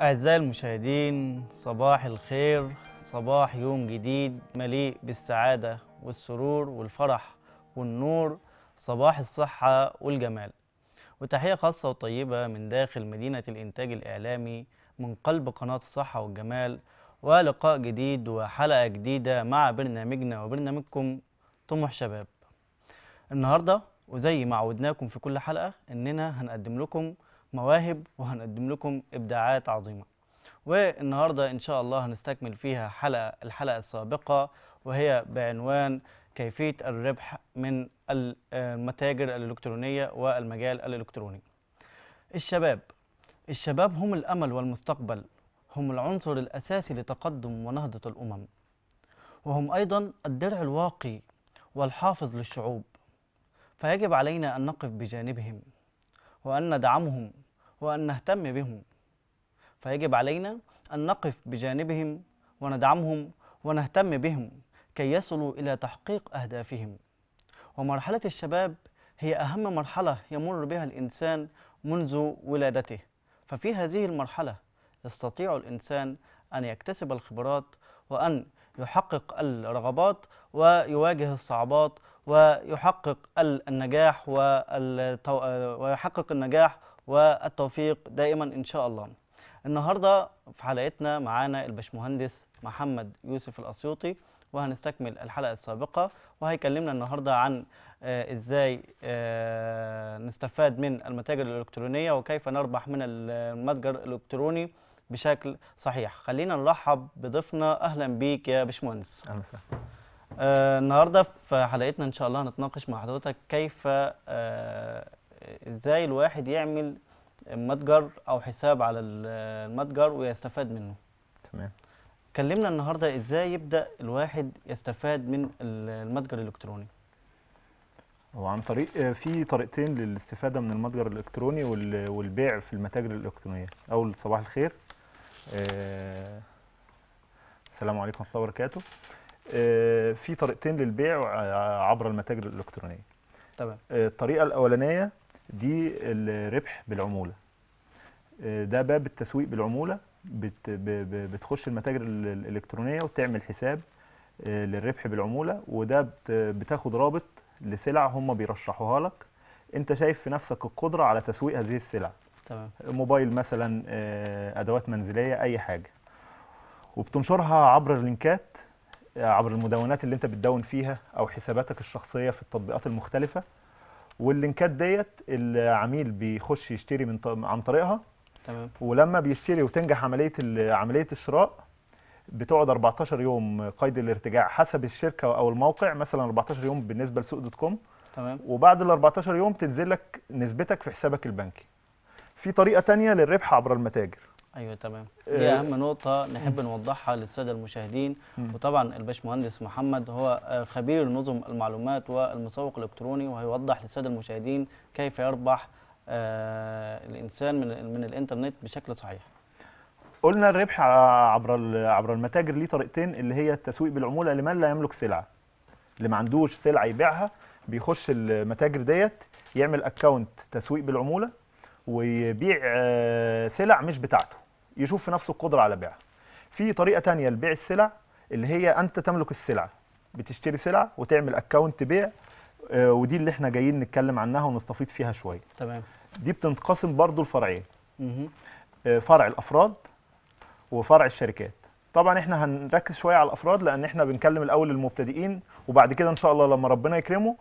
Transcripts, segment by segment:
أعزائي المشاهدين صباح الخير صباح يوم جديد مليء بالسعادة والسرور والفرح والنور صباح الصحة والجمال وتحية خاصة وطيبة من داخل مدينة الإنتاج الإعلامي من قلب قناة الصحة والجمال ولقاء جديد وحلقة جديدة مع برنامجنا وبرنامجكم طموح شباب النهاردة وزي ما عودناكم في كل حلقة إننا هنقدم لكم مواهب وهنقدم لكم إبداعات عظيمة والنهاردة إن شاء الله هنستكمل فيها حلقة الحلقة السابقة وهي بعنوان كيفية الربح من المتاجر الإلكترونية والمجال الإلكتروني الشباب الشباب هم الأمل والمستقبل هم العنصر الأساسي لتقدم ونهضة الأمم وهم أيضا الدرع الواقي والحافظ للشعوب فيجب علينا أن نقف بجانبهم وأن ندعمهم وأن نهتم بهم فيجب علينا أن نقف بجانبهم وندعمهم ونهتم بهم كي يصلوا إلى تحقيق أهدافهم ومرحلة الشباب هي أهم مرحلة يمر بها الإنسان منذ ولادته ففي هذه المرحلة يستطيع الإنسان أن يكتسب الخبرات وأن يحقق الرغبات ويواجه الصعوبات ويحقق النجاح ويحقق النجاح والتوفيق دائما ان شاء الله النهارده في حلقتنا معانا الباشمهندس محمد يوسف الاسيوطي وهنستكمل الحلقه السابقه وهيكلمنا النهارده عن آه، ازاي آه، نستفاد من المتاجر الالكترونيه وكيف نربح من المتجر الالكتروني بشكل صحيح خلينا نرحب بضيفنا اهلا بيك يا باشمهندس اهلا وسهلا آه، النهارده في حلقتنا ان شاء الله هنتناقش مع حضرتك كيف آه ازاي الواحد يعمل متجر او حساب على المتجر ويستفاد منه تمام كلمنا النهارده ازاي يبدا الواحد يستفاد من المتجر الالكتروني هو عن طريق آه، في طريقتين للاستفاده من المتجر الالكتروني والبيع في المتاجر الالكترونيه اول صباح الخير آه، السلام عليكم ورحمه الله وبركاته آه، في طريقتين للبيع عبر المتاجر الالكترونيه تمام الطريقه الاولانيه دي الربح بالعموله آه، ده باب التسويق بالعموله بتخش المتاجر الالكترونيه وتعمل حساب آه، للربح بالعموله وده بتاخد رابط لسلع هم بيرشحوها لك انت شايف في نفسك القدره على تسويق هذه السلع تمام موبايل مثلا آه، ادوات منزليه اي حاجه وبتنشرها عبر اللينكات عبر المدونات اللي انت بتدون فيها او حساباتك الشخصيه في التطبيقات المختلفه واللينكات ديت العميل بيخش يشتري من عن طريقها تمام ولما بيشتري وتنجح عمليه عمليه الشراء بتقعد 14 يوم قيد الارتجاع حسب الشركه او الموقع مثلا 14 يوم بالنسبه لسوق دوت كوم تمام وبعد ال 14 يوم تنزل لك نسبتك في حسابك البنكي في طريقه ثانيه للربح عبر المتاجر ايوه تمام آه، دي اهم نقطه نحب نوضحها للساده المشاهدين وطبعا الباشمهندس محمد هو خبير نظم المعلومات والمسوق الالكتروني وهيوضح للساده المشاهدين كيف يربح آه، الانسان من من الانترنت بشكل صحيح قلنا الربح عبر عبر المتاجر ليه طريقتين اللي هي التسويق بالعموله لمن لا يملك سلعه اللي ما عندوش سلعه يبيعها بيخش المتاجر ديت يعمل اكونت تسويق بالعموله ويبيع آه، سلع مش بتاعته يشوف في نفسه القدره على بيعها في طريقه تانية لبيع السلع اللي هي انت تملك السلع بتشتري سلع وتعمل اكونت بيع آه، ودي اللي احنا جايين نتكلم عنها ونستفيد فيها شويه تمام دي بتنقسم برضو لفرعين آه، فرع الافراد وفرع الشركات طبعا احنا هنركز شويه على الافراد لان احنا بنكلم الاول المبتدئين وبعد كده ان شاء الله لما ربنا يكرمه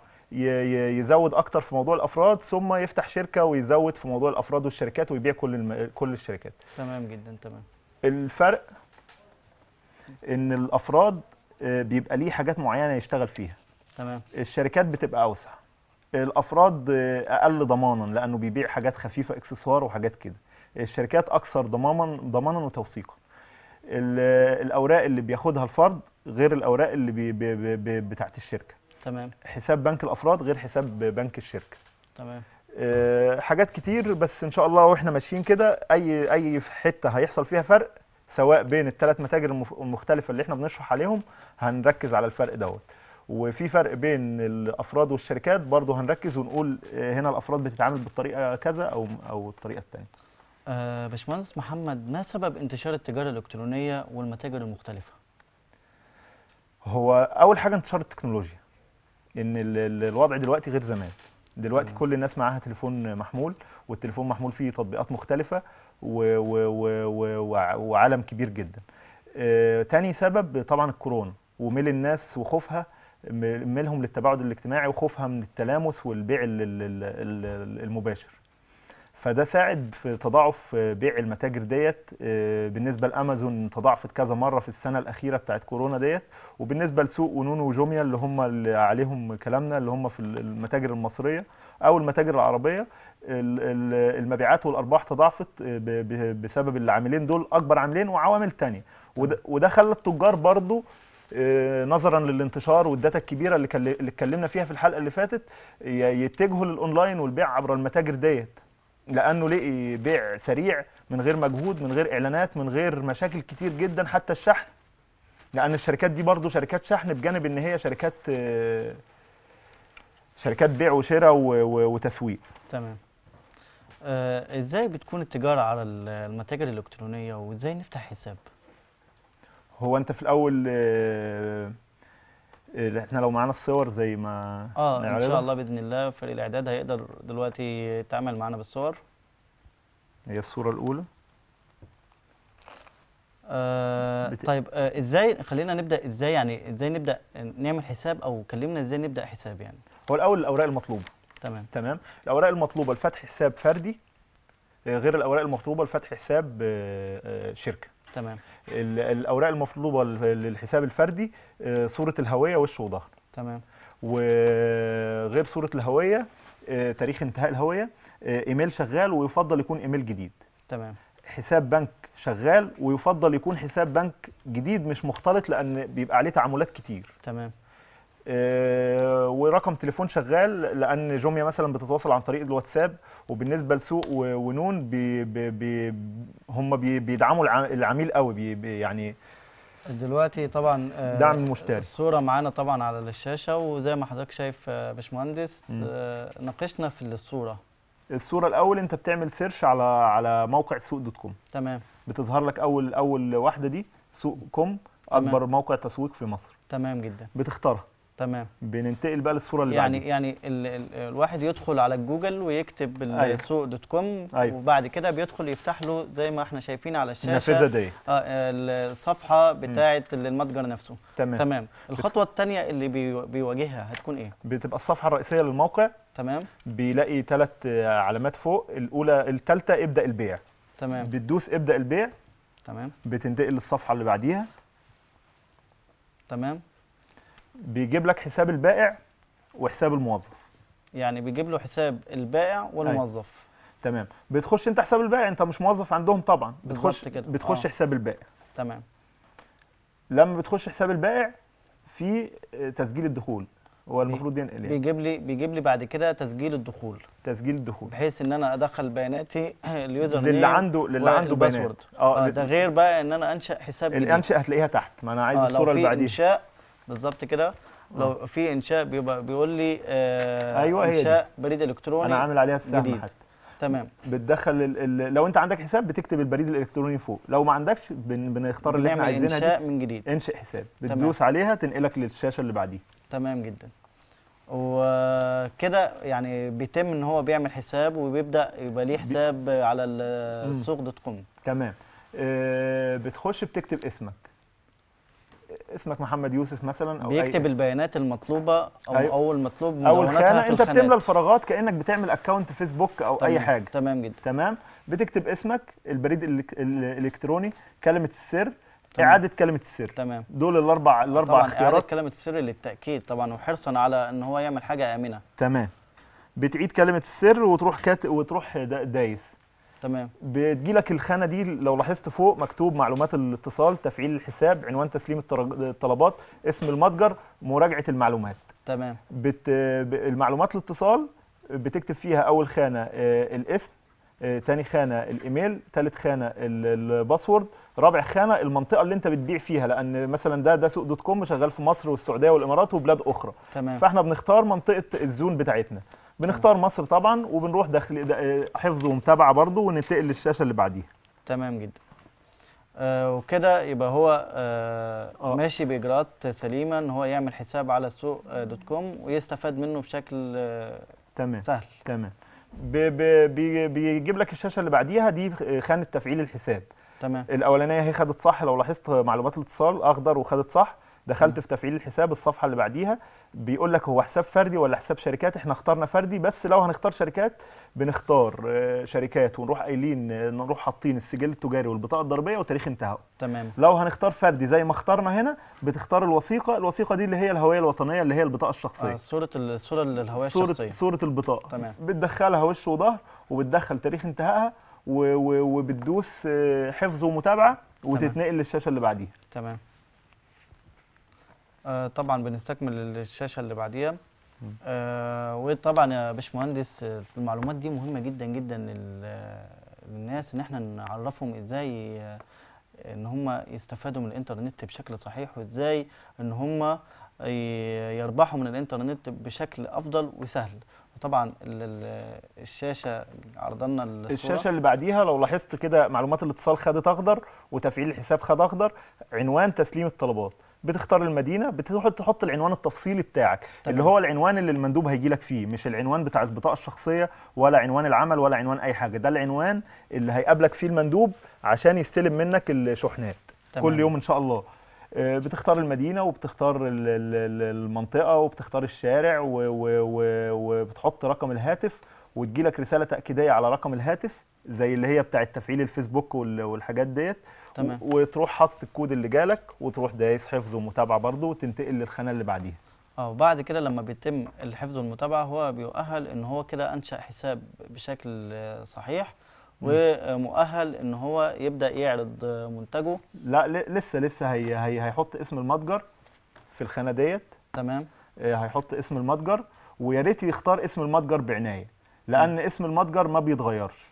يزود اكتر في موضوع الافراد ثم يفتح شركه ويزود في موضوع الافراد والشركات ويبيع كل الم... كل الشركات تمام جدا تمام الفرق ان الافراد آه، بيبقى ليه حاجات معينه يشتغل فيها تمام الشركات بتبقى اوسع الافراد آه، اقل ضمانا لانه بيبيع حاجات خفيفه اكسسوار وحاجات كده الشركات اكثر ضمانا ضمانا وتوثيقا الاوراق اللي بياخدها الفرد غير الاوراق اللي بي بي بي بتاعت الشركه تمام حساب بنك الافراد غير حساب بنك الشركه تمام أه حاجات كتير بس ان شاء الله واحنا ماشيين كده اي اي حته هيحصل فيها فرق سواء بين الثلاث متاجر المختلفه اللي احنا بنشرح عليهم هنركز على الفرق دوت وفي فرق بين الافراد والشركات برضه هنركز ونقول آه، هنا الافراد بتتعامل بالطريقه كذا او او الطريقه الثانيه أه باشمهندس محمد ما سبب انتشار التجاره الالكترونيه والمتاجر المختلفه هو اول حاجه انتشار التكنولوجيا ان الوضع دلوقتي غير زمان دلوقتي مم. كل الناس معاها تليفون محمول والتليفون محمول فيه تطبيقات مختلفه و و و و وعالم كبير جدا آه، تاني سبب طبعا الكورونا وميل الناس وخوفها ميلهم للتباعد الاجتماعي وخوفها من التلامس والبيع المباشر فده ساعد في تضاعف بيع المتاجر ديت آه، بالنسبه لامازون تضاعفت كذا مره في السنه الاخيره بتاعت كورونا ديت وبالنسبه لسوق ونونو وجوميا اللي هم اللي عليهم كلامنا اللي هم في المتاجر المصريه او المتاجر العربيه المبيعات والارباح تضاعفت آه، بسبب العاملين دول اكبر عاملين وعوامل تانية وده خلى التجار برضو آه، نظرا للانتشار والداتا الكبيره اللي اتكلمنا فيها في الحلقه اللي فاتت يتجهوا للاونلاين والبيع عبر المتاجر ديت لانه لقي بيع سريع من غير مجهود من غير اعلانات من غير مشاكل كتير جدا حتى الشحن لان الشركات دي برضو شركات شحن بجانب ان هي شركات شركات بيع وشراء وتسويق تمام آه ازاي بتكون التجاره على المتاجر الالكترونيه وازاي نفتح حساب هو انت في الاول آه احنا لو معانا الصور زي ما اه ان شاء الله باذن الله فريق الاعداد هيقدر دلوقتي يتعامل معانا بالصور هي الصوره الاولى آه طيب آه ازاي خلينا نبدا ازاي يعني ازاي نبدا نعمل حساب او كلمنا ازاي نبدا حساب يعني هو الاول الاوراق المطلوبه تمام تمام الاوراق المطلوبه لفتح حساب فردي آه، غير الاوراق المطلوبه لفتح حساب آه، آه، شركه تمام الاوراق المطلوبه للحساب الفردي آه، صوره الهويه وش وظهر تمام وغير صوره الهويه آه، تاريخ انتهاء الهويه آه، ايميل شغال ويفضل يكون ايميل جديد تمام حساب بنك شغال ويفضل يكون حساب بنك جديد مش مختلط لان بيبقى عليه تعاملات كتير تمام آه، ورقم تليفون شغال لان جوميا مثلا بتتواصل عن طريق الواتساب وبالنسبه لسوق ونون بي بي هم بي بيدعموا العميل قوي بي بي يعني دلوقتي طبعا آه، دعم المشتري الصوره معانا طبعا على الشاشه وزي ما حضرتك شايف آه، باشمهندس ناقشنا في الصوره الصوره الاول انت بتعمل سيرش على على موقع سوق دوت كوم تمام بتظهر لك اول اول واحده دي سوق كوم اكبر تمام. موقع تسويق في مصر تمام جدا بتختارها تمام بننتقل بقى للصوره اللي يعني بعدها يعني يعني الواحد يدخل على جوجل ويكتب أيوه. السوق دوت كوم أيوة. وبعد كده بيدخل يفتح له زي ما احنا شايفين على الشاشه النافذه دي آه, آه، الصفحه بتاعه المتجر نفسه تمام تمام الخطوه الثانيه اللي بي بيواجهها هتكون ايه بتبقى الصفحه الرئيسيه للموقع تمام بيلاقي ثلاث علامات فوق الاولى الثالثه ابدا البيع تمام بتدوس ابدا البيع تمام بتنتقل للصفحه اللي بعديها تمام بيجيب لك حساب البائع وحساب الموظف يعني بيجيب له حساب البائع والموظف أي. أيوة. تمام بتخش انت حساب البائع انت مش موظف عندهم طبعا بتخش كده. بتخش آه. حساب البائع تمام لما بتخش حساب البائع في تسجيل الدخول هو المفروض ينقل يعني. بيجيب لي بيجيب لي بعد كده تسجيل الدخول تسجيل الدخول بحيث ان انا ادخل بياناتي اليوزر للي عنده للي عنده بيانات اه, آه، ده غير بقى ان انا انشا حساب جديد الانشاء هتلاقيها تحت ما انا عايز آه الصوره اللي بعديها انشاء بالظبط كده آه. لو في انشاء بيبقى بيقول لي آه ايوه انشاء بريد الكتروني انا عامل عليها السهم جديد. حتى تمام بتدخل الـ الـ لو انت عندك حساب بتكتب البريد الالكتروني فوق لو ما عندكش بن بنختار اللي احنا عايزينها انشاء دي. من جديد انشئ حساب بتدوس تمام. عليها تنقلك للشاشه اللي بعديها تمام جدا وكده يعني بيتم ان هو بيعمل حساب وبيبدا يبقى ليه حساب بي... على السوق دوت كوم تمام آه بتخش بتكتب اسمك اسمك محمد يوسف مثلا او بيكتب البيانات المطلوبه او أيوة. اول مطلوب اول خانه انت بتملى الفراغات كانك بتعمل اكونت فيسبوك او طيب. اي حاجه تمام جدا تمام بتكتب اسمك البريد الالكتروني كلمه السر تمام. اعاده كلمه السر تمام دول الاربع الاربع طبعًا اختيارات اعاده كلمه السر للتاكيد طبعا وحرصا على ان هو يعمل حاجه امنه تمام بتعيد كلمه السر وتروح كات... وتروح دايس تمام بتجي لك الخانه دي لو لاحظت فوق مكتوب معلومات الاتصال تفعيل الحساب عنوان تسليم الطلبات اسم المتجر مراجعه المعلومات تمام بت... المعلومات الاتصال بتكتب فيها اول خانه آه، الاسم آه، تاني خانه الايميل تالت خانه الباسورد رابع خانه المنطقه اللي انت بتبيع فيها لان مثلا ده ده سوق دوت كوم شغال في مصر والسعوديه والامارات وبلاد اخرى تمام. فاحنا بنختار منطقه الزون بتاعتنا بنختار مصر طبعا وبنروح داخل آه، حفظ ومتابعه برضه وننتقل للشاشه اللي بعديها تمام جدا آه وكده يبقى هو آه آه. ماشي باجراءات سليمه ان هو يعمل حساب على السوق آه دوت كوم ويستفاد منه بشكل آه تمام سهل تمام بي بي بيجيب لك الشاشه اللي بعديها دي خانه تفعيل الحساب تمام الاولانيه هي خدت صح لو لاحظت معلومات الاتصال اخضر وخدت صح دخلت في تفعيل الحساب الصفحه اللي بعديها بيقول لك هو حساب فردي ولا حساب شركات احنا اخترنا فردي بس لو هنختار شركات بنختار آه، شركات ونروح قايلين آه، نروح حاطين السجل التجاري والبطاقه الضريبيه وتاريخ انتهاء تمام لو هنختار فردي زي ما اخترنا هنا بتختار الوثيقه الوثيقه دي اللي هي الهويه الوطنيه اللي هي البطاقه الشخصيه آه صوره الصوره الهويه صورة الشخصيه صوره البطاقه تمام بتدخلها وش وظهر وبتدخل تاريخ انتهائها وبتدوس آه، حفظ ومتابعه وتتنقل للشاشه اللي بعديها تمام آه طبعا بنستكمل الشاشه اللي بعديها آه وطبعا يا باشمهندس المعلومات دي مهمه جدا جدا للناس ان احنا نعرفهم ازاي آه، ان هم يستفادوا من الانترنت بشكل صحيح وازاي ان هم يربحوا من الانترنت بشكل افضل وسهل طبعا الشاشه عرضنا لنا الشاشه اللي بعديها لو لاحظت كده معلومات الاتصال خدت اخضر وتفعيل الحساب خد اخضر عنوان تسليم الطلبات بتختار المدينه بتروح تحط العنوان التفصيلي بتاعك طبعا. اللي هو العنوان اللي المندوب هيجي لك فيه مش العنوان بتاع البطاقه الشخصيه ولا عنوان العمل ولا عنوان اي حاجه ده العنوان اللي هيقابلك فيه المندوب عشان يستلم منك الشحنات طبعا. كل يوم ان شاء الله آه، بتختار المدينه وبتختار المنطقه وبتختار الشارع وبتحط رقم الهاتف وتجيلك رساله تاكيديه على رقم الهاتف زي اللي هي بتاعه تفعيل الفيسبوك والحاجات ديت تمام وتروح حاطط الكود اللي جالك وتروح دايس حفظ ومتابعه برضه وتنتقل للخانه اللي بعديها اه وبعد كده لما بيتم الحفظ والمتابعه هو بيؤهل ان هو كده انشا حساب بشكل صحيح ومؤهل ان هو يبدا يعرض منتجه لا لسه لسه هي هي هيحط اسم المتجر في الخانه ديت تمام آه، هيحط اسم المتجر ويا ريت يختار اسم المتجر بعنايه لان م. اسم المتجر ما بيتغيرش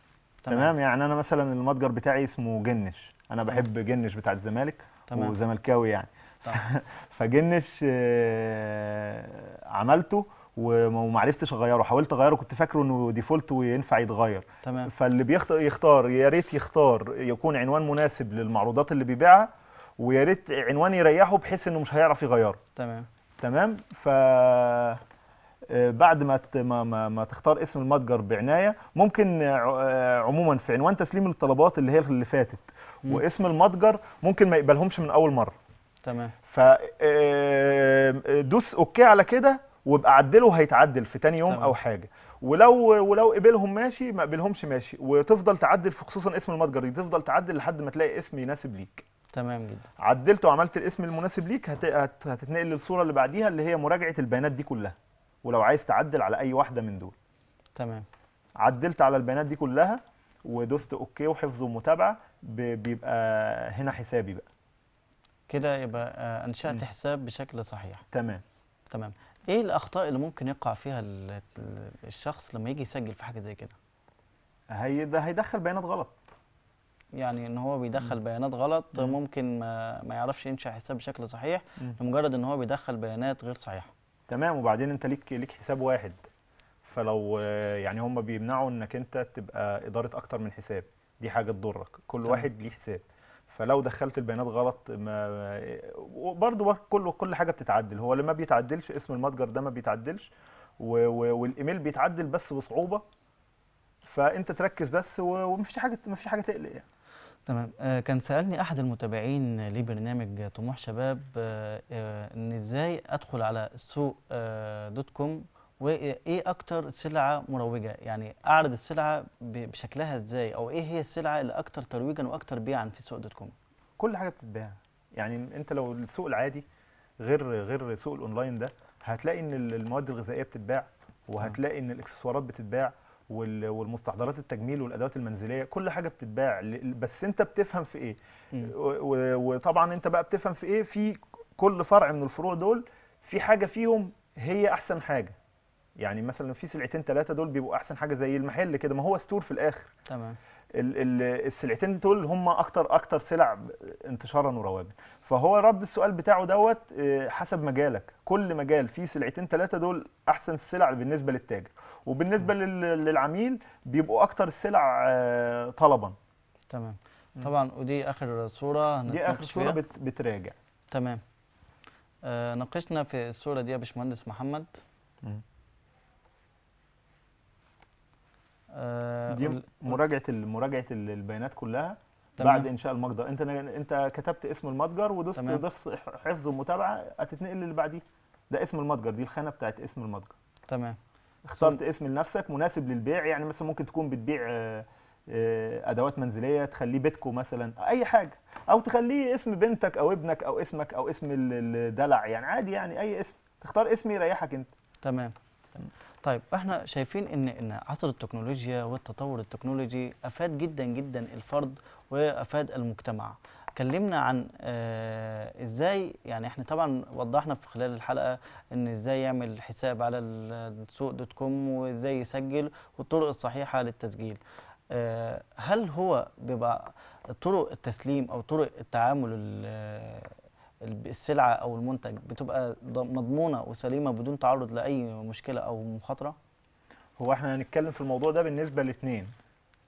تمام. تمام يعني انا مثلا المتجر بتاعي اسمه جنش انا بحب جنش بتاع الزمالك وزملكاوي يعني طيب. فجنش آه، عملته ومعرفتش اغيره حاولت اغيره كنت فاكره انه ديفولت وينفع يتغير تمام فاللي بيختار يختار يا ريت يختار يكون عنوان مناسب للمعروضات اللي بيبيعها ويا ريت عنوان يريحه بحيث انه مش هيعرف يغيره تمام تمام ف آه، بعد ما ما ما تختار اسم المتجر بعنايه ممكن آه، عموما في عنوان تسليم الطلبات اللي هي اللي فاتت م. واسم المتجر ممكن ما يقبلهمش من اول مره تمام فدوس آه، اوكي على كده وابقى عدله هيتعدل في تاني يوم تمام. او حاجه ولو ولو قبلهم ماشي ما قبلهمش ماشي وتفضل تعدل في خصوصا اسم المتجر دي تفضل تعدل لحد ما تلاقي اسم يناسب ليك تمام جدا عدلت وعملت الاسم المناسب ليك هت... هتتنقل للصوره اللي بعديها اللي هي مراجعه البيانات دي كلها ولو عايز تعدل على اي واحده من دول تمام عدلت على البيانات دي كلها ودوست اوكي وحفظ ومتابعه ب... بيبقى هنا حسابي بقى كده يبقى آه، انشات حساب بشكل صحيح تمام تمام ايه الاخطاء اللي ممكن يقع فيها الشخص لما يجي يسجل في حاجه زي كده هي ده هيدخل بيانات غلط يعني ان هو بيدخل م. بيانات غلط م. ممكن ما, ما يعرفش ينشا حساب بشكل صحيح م. لمجرد ان هو بيدخل بيانات غير صحيحه تمام وبعدين انت ليك ليك حساب واحد فلو يعني هم بيمنعوا انك انت تبقى اداره اكتر من حساب دي حاجه تضرك كل تمام. واحد ليه حساب فلو دخلت البيانات غلط ما برضو كل كل حاجه بتتعدل هو اللي ما بيتعدلش اسم المتجر ده ما بيتعدلش والايميل بيتعدل بس بصعوبه فانت تركز بس ومفيش حاجه مفيش حاجه تقلق يعني تمام آه، كان سالني احد المتابعين لبرنامج طموح شباب آه، آه، ان ازاي ادخل على السوق دوت كوم وايه اكتر سلعه مروجه يعني اعرض السلعه بشكلها ازاي او ايه هي السلعه اللي اكتر ترويجا واكتر بيعا في سوق دوت كوم كل حاجه بتتباع يعني انت لو السوق العادي غير غير سوق الاونلاين ده هتلاقي ان المواد الغذائيه بتتباع وهتلاقي ان الاكسسوارات بتتباع والمستحضرات التجميل والادوات المنزليه كل حاجه بتتباع بس انت بتفهم في ايه وطبعا انت بقى بتفهم في ايه في كل فرع من الفروع دول في حاجه فيهم هي احسن حاجه يعني مثلا في سلعتين ثلاثه دول بيبقوا احسن حاجه زي المحل كده ما هو ستور في الاخر تمام السلعتين دول هم اكتر اكتر سلع انتشارا ورواجا فهو رد السؤال بتاعه دوت آه، حسب مجالك كل مجال فيه سلعتين ثلاثه دول احسن السلع بالنسبه للتاجر وبالنسبه للعميل بيبقوا اكتر السلع آه، طلبا تمام طبعا ودي اخر صوره دي اخر صوره بت بتراجع تمام آه ناقشنا في الصوره دي يا باشمهندس محمد مم. آه، دي مراجعه مراجعه البيانات كلها تمام. بعد انشاء المتجر انت انت كتبت اسم المتجر ودوست ضفص حفظ ومتابعه هتتنقل للي بعديه ده اسم المتجر دي الخانه بتاعت اسم المتجر تمام اخترت اسم لنفسك مناسب للبيع يعني مثلا ممكن تكون بتبيع آه، آه، ادوات منزليه تخليه بيتكو مثلا اي حاجه او تخليه اسم بنتك او ابنك او اسمك او اسم الدلع يعني عادي يعني اي اسم تختار اسم يريحك انت تمام, تمام. طيب احنا شايفين ان ان عصر التكنولوجيا والتطور التكنولوجي افاد جدا جدا الفرد وافاد المجتمع اتكلمنا عن آه ازاي يعني احنا طبعا وضحنا في خلال الحلقه ان ازاي يعمل حساب على السوق دوت كوم وازاي يسجل والطرق الصحيحه للتسجيل آه هل هو بيبقى طرق التسليم او طرق التعامل السلعه او المنتج بتبقى مضمونه وسليمه بدون تعرض لاي مشكله او مخاطره هو احنا هنتكلم في الموضوع ده بالنسبه لاثنين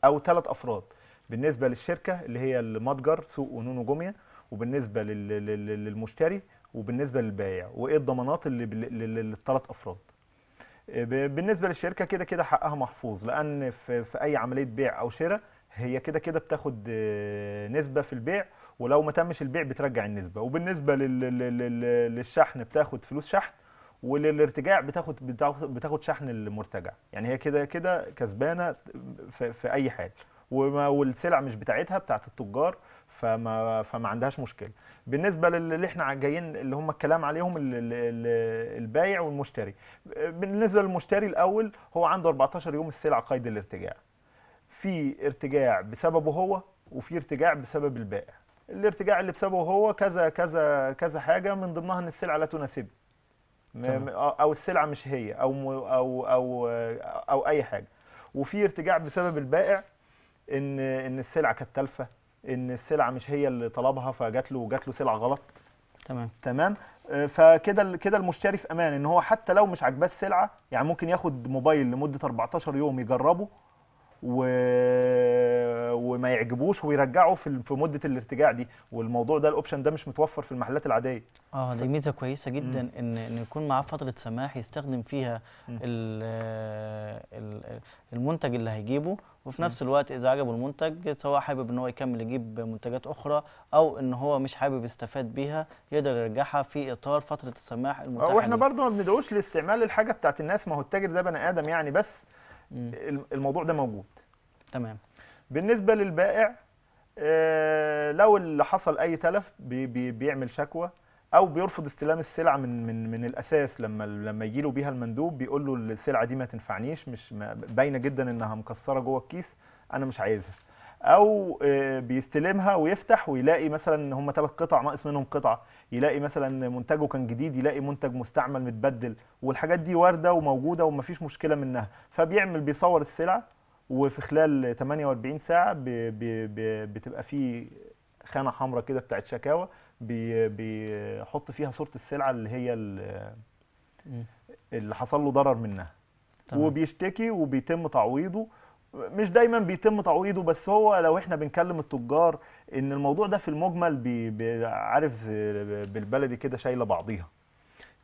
او ثلاث افراد بالنسبه للشركه اللي هي المتجر سوق ونونو جوميا وبالنسبه للمشتري وبالنسبه للبائع وايه الضمانات اللي للثلاث افراد آه، بالنسبه للشركه كده كده حقها محفوظ لان في, في اي عمليه بيع او شراء هي كده كده بتاخد آه، نسبه في البيع ولو ما تمش البيع بترجع النسبه وبالنسبه للشحن بتاخد فلوس شحن وللارتجاع بتاخد بتاخد شحن المرتجع يعني هي كده كده كسبانه في, اي حال والسلع مش بتاعتها بتاعت التجار فما فما عندهاش مشكله بالنسبه للي احنا جايين اللي هم الكلام عليهم البايع والمشتري بالنسبه للمشتري الاول هو عنده 14 يوم السلع قيد الارتجاع في ارتجاع بسببه هو وفي ارتجاع بسبب البائع الارتجاع اللي بسببه هو كذا كذا كذا حاجه من ضمنها ان السلعه لا تناسب او السلعه مش هي او او او او اي حاجه وفي ارتجاع بسبب البائع ان ان السلعه كانت تالفه ان السلعه مش هي اللي طلبها فجات له جات له سلعه غلط تمام تمام آه، فكده كده المشتري في امان ان هو حتى لو مش عاجباه السلعه يعني ممكن ياخد موبايل لمده 14 يوم يجربه و... وما يعجبوش ويرجعه في في مده الارتجاع دي والموضوع ده الاوبشن ده مش متوفر في المحلات العاديه اه دي ميزه كويسه جدا مم. ان ان يكون معاه فتره سماح يستخدم فيها المنتج اللي هيجيبه وفي نفس الوقت اذا عجبه المنتج سواء حابب ان هو يكمل يجيب منتجات اخرى او ان هو مش حابب يستفاد بيها يقدر يرجعها في اطار فتره السماح المتاحه آه، واحنا برضه ما بندعوش لاستعمال الحاجه بتاعت الناس ما هو التاجر ده بني ادم يعني بس الموضوع ده موجود تمام بالنسبه للبائع آه، لو اللي حصل اي تلف بي بيعمل شكوى او بيرفض استلام السلعه من من من الاساس لما لما يجي له بيها المندوب بيقول له السلعه دي ما تنفعنيش مش باينه جدا انها مكسره جوه الكيس انا مش عايزها او آه، بيستلمها ويفتح ويلاقي مثلا هم ثلاث قطع ناقص منهم قطعه يلاقي مثلا منتجه كان جديد يلاقي منتج مستعمل متبدل والحاجات دي وارده وموجوده ومفيش مشكله منها فبيعمل بيصور السلعه وفي خلال 48 ساعه بي بي بي بتبقى في خانه حمراء كده بتاعت شكاوى بي بيحط فيها صوره السلعه اللي هي اللي حصل له ضرر منها طبعا. وبيشتكي وبيتم تعويضه مش دايما بيتم تعويضه بس هو لو احنا بنكلم التجار ان الموضوع ده في المجمل بي بي عارف بالبلدي كده شايله بعضيها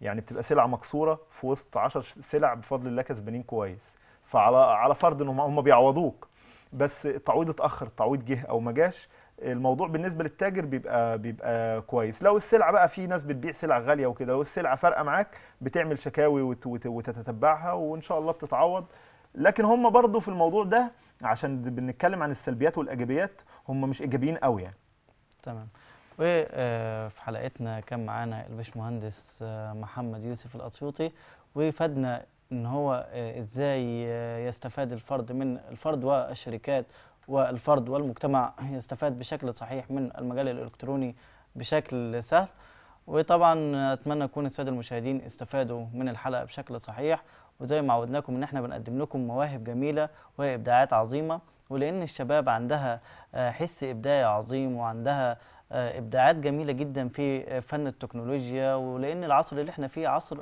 يعني بتبقى سلعه مكسوره في وسط 10 سلع بفضل الله كسبانين كويس فعلى على فرض ان هم بيعوضوك بس التعويض اتاخر التعويض جه او ما جاش الموضوع بالنسبه للتاجر بيبقى بيبقى كويس لو السلعه بقى في ناس بتبيع سلع غاليه وكده لو السلعه فارقه معاك بتعمل شكاوي وتتبعها وان شاء الله بتتعوض لكن هم برضو في الموضوع ده عشان بنتكلم عن السلبيات والايجابيات هم مش ايجابيين قوي يعني تمام وفي آه، حلقتنا كان معانا الباشمهندس آه، محمد يوسف الاسيوطي وفادنا ان هو آه، ازاي يستفاد الفرد من الفرد والشركات والفرد والمجتمع يستفاد بشكل صحيح من المجال الالكتروني بشكل سهل وطبعا اتمنى يكون الساده المشاهدين استفادوا من الحلقه بشكل صحيح وزي ما عودناكم ان احنا بنقدم لكم مواهب جميله وابداعات عظيمه ولان الشباب عندها آه، حس ابداعي عظيم وعندها آه، ابداعات جميله جدا في آه، فن التكنولوجيا ولان العصر اللي احنا فيه عصر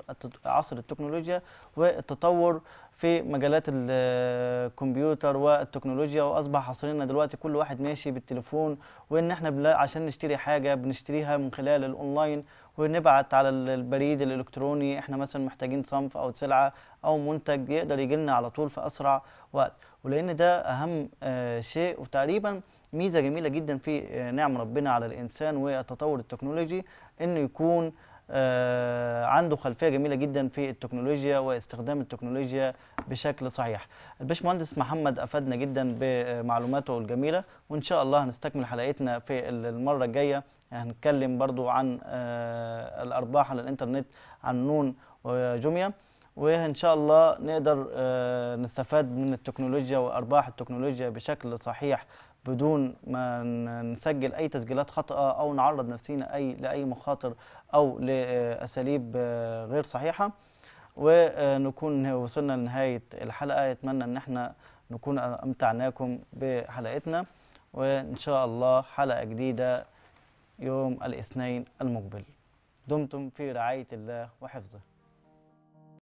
عصر التكنولوجيا والتطور في مجالات الكمبيوتر والتكنولوجيا واصبح عصرنا دلوقتي كل واحد ماشي بالتليفون وان احنا عشان نشتري حاجه بنشتريها من خلال الاونلاين ونبعت على البريد الالكتروني احنا مثلا محتاجين صنف او سلعه او منتج يقدر يجي لنا على طول في اسرع وقت ولان ده اهم آه، شيء وتقريبا ميزه جميله جدا في آه، نعم ربنا على الانسان والتطور التكنولوجي انه يكون آه، عنده خلفيه جميله جدا في التكنولوجيا واستخدام التكنولوجيا بشكل صحيح. الباشمهندس محمد افادنا جدا بمعلوماته الجميله وان شاء الله هنستكمل حلقتنا في المره الجايه هنتكلم برضو عن آه، الارباح على الانترنت عن نون وجوميا آه، وان شاء الله نقدر نستفاد من التكنولوجيا وارباح التكنولوجيا بشكل صحيح بدون ما نسجل اي تسجيلات خاطئه او نعرض نفسينا اي لاي مخاطر او لاساليب غير صحيحه ونكون وصلنا لنهايه الحلقه اتمنى ان احنا نكون امتعناكم بحلقتنا وان شاء الله حلقه جديده يوم الاثنين المقبل دمتم في رعايه الله وحفظه